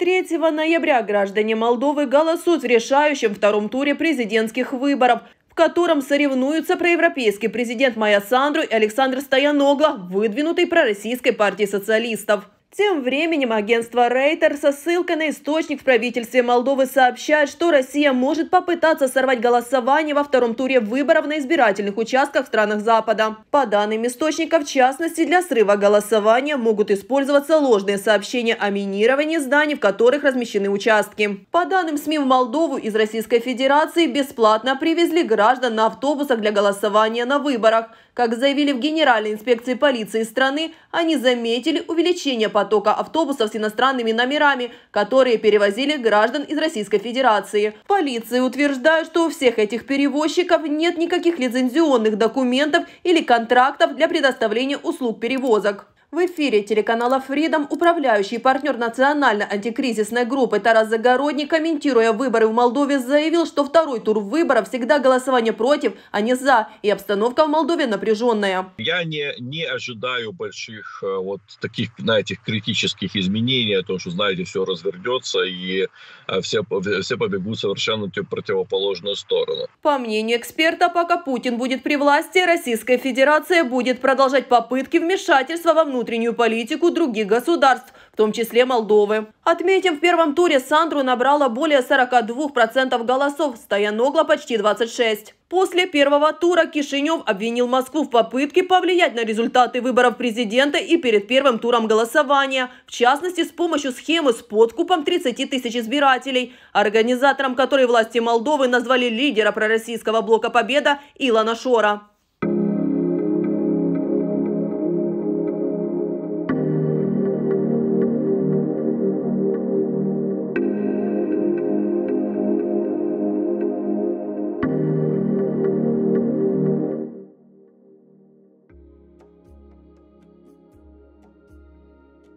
3 ноября граждане Молдовы голосуют в решающем втором туре президентских выборов, в котором соревнуются проевропейский президент Майя Сандру и Александр Стояногло, выдвинутый пророссийской партией социалистов. Тем временем агентство Рейтер со ссылкой на источник в правительстве Молдовы сообщает, что Россия может попытаться сорвать голосование во втором туре выборов на избирательных участках в странах Запада. По данным источника, в частности, для срыва голосования могут использоваться ложные сообщения о минировании зданий, в которых размещены участки. По данным СМИ в Молдову из Российской Федерации бесплатно привезли граждан на автобусах для голосования на выборах. Как заявили в Генеральной инспекции полиции страны, они заметили увеличение потока автобусов с иностранными номерами, которые перевозили граждан из Российской Федерации. Полиция утверждает, что у всех этих перевозчиков нет никаких лицензионных документов или контрактов для предоставления услуг перевозок. В эфире телеканала «Фридом» управляющий партнер национальной антикризисной группы Тарас Загородний, комментируя выборы в Молдове, заявил, что второй тур выборов всегда голосование против, а не за, и обстановка в Молдове напряженная. Я не, не ожидаю больших э, вот таких, знаете, критических изменений, о том, что, знаете, все развернется и э, все, все побегут совершенно в противоположную сторону. По мнению эксперта, пока Путин будет при власти, Российская Федерация будет продолжать попытки вмешательства во внутренние внутреннюю политику других государств, в том числе Молдовы. Отметим, в первом туре Сандру набрала более 42% голосов, Стояногла почти 26%. После первого тура Кишинев обвинил Москву в попытке повлиять на результаты выборов президента и перед первым туром голосования, в частности с помощью схемы с подкупом 30 тысяч избирателей, организатором которой власти Молдовы назвали лидера пророссийского блока «Победа» Илона Шора.